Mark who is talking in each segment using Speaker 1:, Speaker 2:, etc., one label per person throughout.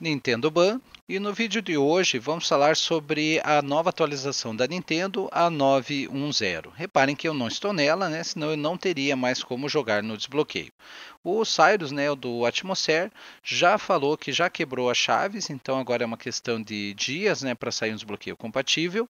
Speaker 1: Nintendo Ban, e no vídeo de hoje vamos falar sobre a nova atualização da Nintendo, a 910. Reparem que eu não estou nela, né? senão eu não teria mais como jogar no desbloqueio. O Cyrus, né, do Atmosphere, já falou que já quebrou as chaves, então agora é uma questão de dias né, para sair um desbloqueio compatível.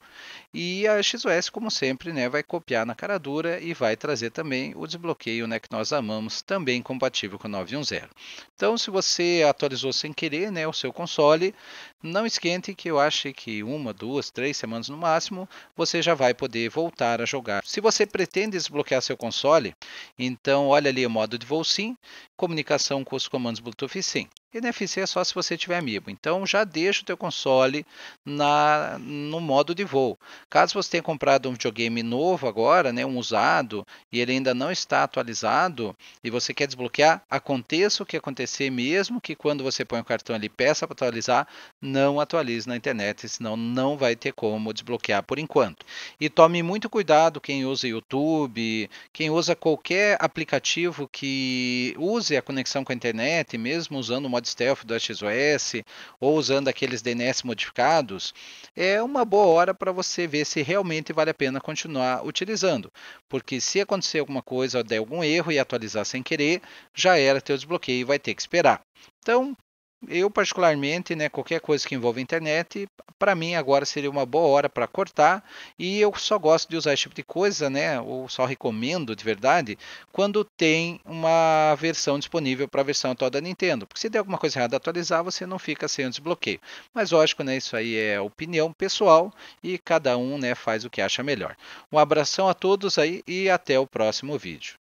Speaker 1: E a XOS, como sempre, né, vai copiar na cara dura e vai trazer também o desbloqueio né, que nós amamos, também compatível com a 910. Então, se você atualizou sem querer né, o seu console, não esquente que eu acho que uma, duas, três semanas no máximo, você já vai poder voltar a jogar. Se você pretende desbloquear seu console, então olha ali o modo de voo sim, comunicação com os comandos Bluetooth sim. NFC é só se você tiver amigo. Então já deixa o teu console na, no modo de voo. Caso você tenha comprado um videogame novo agora, né, um usado, e ele ainda não está atualizado, e você quer desbloquear, aconteça o que acontecer mesmo, que quando você põe o cartão ali peça para atualizar, não atualize na internet, senão não vai ter como desbloquear por enquanto. E tome muito cuidado quem usa YouTube, quem usa qualquer aplicativo que use a conexão com a internet, mesmo usando o modo modo stealth do XOS ou usando aqueles DNS modificados, é uma boa hora para você ver se realmente vale a pena continuar utilizando. Porque se acontecer alguma coisa, ou der algum erro e atualizar sem querer, já era teu desbloqueio e vai ter que esperar. Então, eu, particularmente, né, qualquer coisa que envolva internet, para mim agora seria uma boa hora para cortar. E eu só gosto de usar esse tipo de coisa, né, ou só recomendo de verdade, quando tem uma versão disponível para a versão atual da Nintendo. Porque se der alguma coisa errada atualizar, você não fica sem o desbloqueio. Mas lógico, né, isso aí é opinião pessoal e cada um né, faz o que acha melhor. Um abração a todos aí e até o próximo vídeo.